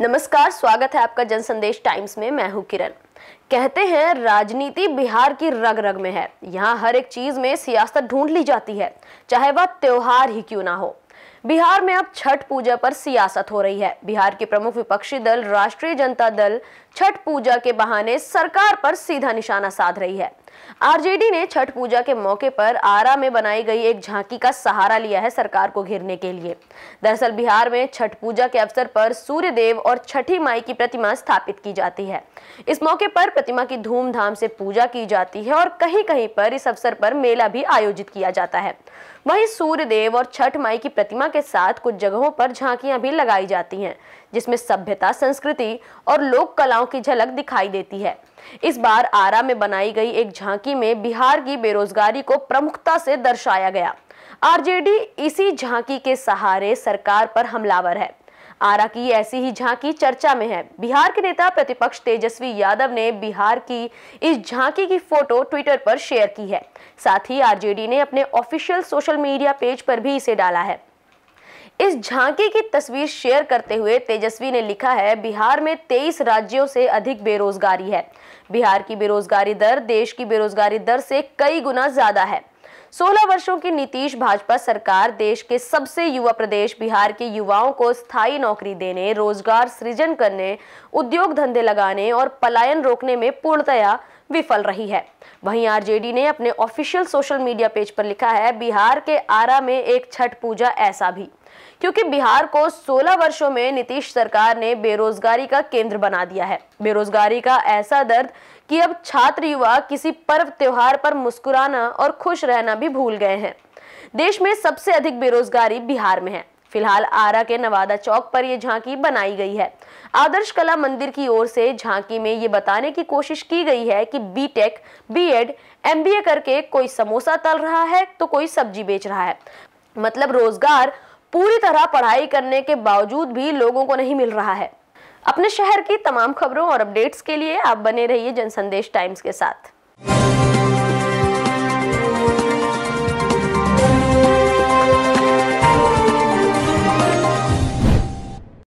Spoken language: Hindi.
नमस्कार स्वागत है आपका जनसंदेश टाइम्स में मैं हूं किरण कहते हैं राजनीति बिहार की रग रग में है यहाँ हर एक चीज में सियासत ढूंढ ली जाती है चाहे वह त्योहार ही क्यों ना हो बिहार में अब छठ पूजा पर सियासत हो रही है बिहार के प्रमुख विपक्षी दल राष्ट्रीय जनता दल छठ पूजा के बहाने सरकार पर सीधा निशाना साध रही है आरजेडी ने छठ पूजा के मौके पर आरा में बनाई गई एक झांकी का सहारा लिया है सरकार को घेरने के लिए दरअसल बिहार में छठ पूजा के अवसर पर सूर्य देव और छठी माई की प्रतिमा स्थापित की जाती है इस मौके पर प्रतिमा की धूमधाम से पूजा की जाती है और कहीं कहीं पर इस अवसर पर मेला भी आयोजित किया जाता है वहीं सूर्य देव और छठ माई की प्रतिमा के साथ कुछ जगहों पर झांकियां भी लगाई जाती हैं जिसमें सभ्यता संस्कृति और लोक कलाओं की झलक दिखाई देती है इस बार आरा में बनाई गई एक झांकी में बिहार की बेरोजगारी को प्रमुखता से दर्शाया गया आरजेडी इसी झांकी के सहारे सरकार पर हमलावर है आरा की ऐसी ही झांकी चर्चा में है बिहार के नेता प्रतिपक्ष तेजस्वी यादव ने बिहार की इस झांकी की फोटो ट्विटर पर शेयर की है साथ ही आरजेडी ने अपने ऑफिशियल सोशल मीडिया पेज पर भी इसे डाला है इस झांकी की तस्वीर शेयर करते हुए तेजस्वी ने लिखा है बिहार में 23 राज्यों से अधिक बेरोजगारी है बिहार की बेरोजगारी दर देश की बेरोजगारी दर से कई गुना ज्यादा है 16 वर्षों की नीतीश भाजपा सरकार देश के सबसे युवा प्रदेश बिहार के युवाओं को स्थायी नौकरी देने रोजगार सृजन करने उद्योग धंधे लगाने और पलायन रोकने में पूर्णतया विफल रही है वहीं आरजेडी ने अपने ऑफिशियल सोशल मीडिया पेज पर लिखा है बिहार के आरा में एक छठ पूजा ऐसा भी क्योंकि बिहार को 16 वर्षों में नीतीश सरकार ने बेरोजगारी का केंद्र बना दिया है बेरोजगारी का ऐसा दर्द कि अब छात्र युवा किसी पर्व त्योहार पर मुस्कुराना और खुश रहना भी भूल गए हैं देश में सबसे अधिक बेरोजगारी बिहार में है फिलहाल आरा के नवादा चौक पर यह झांकी बनाई गई है आदर्श कला मंदिर की ओर से झांकी में ये बताने की कोशिश की गई है कि बीटेक, बीएड, एमबीए करके कोई समोसा तल रहा है तो कोई सब्जी बेच रहा है मतलब रोजगार पूरी तरह पढ़ाई करने के बावजूद भी लोगों को नहीं मिल रहा है अपने शहर की तमाम खबरों और अपडेट्स के लिए आप बने रहिए जनसंदेश टाइम्स के साथ